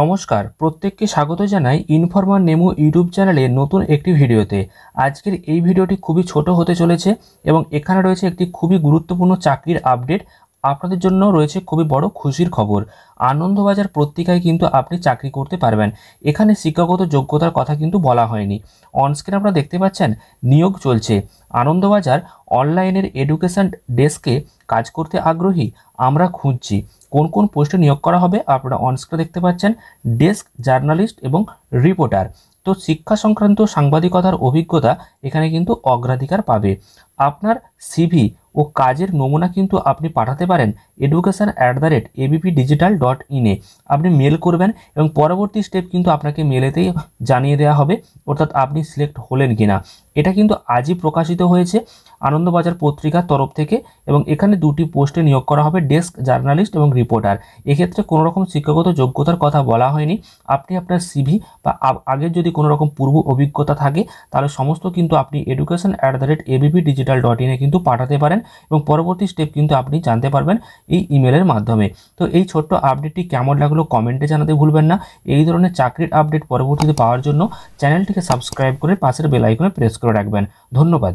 নমস্কার প্রত্যেককে স্বাগত জানাই ইনফরমার নেমো ইউটিউব চ্যানেলে নতুন একটি ভিডিওতে আজকের এই ভিডিওটি খুবই ছোট হতে চলেছে এবং এখানে রয়েছে একটি খুবই গুরুত্বপূর্ণ চাকরির আপডেট আপনাদের জন্য রয়েছে খুবই বড় খুশির খবর আনন্দবাজার পত্রিকায় কিন্তু আপনি চাকরি করতে পারবেন এখানে শিক্ষাগত যোগ্যতার কথা কিন্তু বলা হয়নি অনস্ক্রিন আপনারা দেখতে পাচ্ছেন নিয়োগ চলছে আনন্দবাজার অনলাইনের এডুকেশন ডেস্কে কাজ করতে আগ্রহী আমরা খুঁজছি কোন কোন পোস্টে নিয়োগ করা হবে আপনারা অনস্ক্রে দেখতে পাচ্ছেন ডেস্ক জার্নালিস্ট এবং রিপোর্টার তো শিক্ষা সংক্রান্ত সাংবাদিকতার অভিজ্ঞতা এখানে কিন্তু অগ্রাধিকার পাবে আপনার সিভি ও কাজের নমুনা কিন্তু আপনি পাঠাতে পারেন education at the rate ABP digital dot ইনে আপনি মেল করবেন এবং পরবর্তী স্টেপ কিন্তু আপনাকে মেলেতেই জানিয়ে দেওয়া হবে অর্থাৎ আপনি সিলেক্ট হলেন কিনা এটা কিন্তু আজই প্রকাশিত হয়েছে আনন্দবাজার পত্রিকার তরফ থেকে এবং এখানে দুটি পোস্টে নিয়োগ করা হবে ডেস্ক জার্নালিস্ট এবং রিপোর্টার এক্ষেত্রে কোনোরকম শিক্ষাগত যোগ্যতার কথা বলা হয়নি আপনি আপনার সিভি বা আগের যদি কোনো রকম পূর্ব অভিজ্ঞতা থাকে তাহলে সমস্ত কিন্তু আপনি education at the rate ABP digital dot ইনে কিন্তু পাঠাতে পারেন এবং পরবর্তী স্টেপ কিন্তু আপনি জানতে পারবেন এই ইমেলের মাধ্যমে তো এই ছোট্ট আপডেটটি কেমন লাগলো কমেন্টে জানাতে ভুলবেন না এই ধরনের চাকরির আপডেট পরবর্তীতে পাওয়ার জন্য চ্যানেলটিকে সাবস্ক্রাইব করে পাশের বেলাইকনে প্রেস করে রাখবেন ধন্যবাদ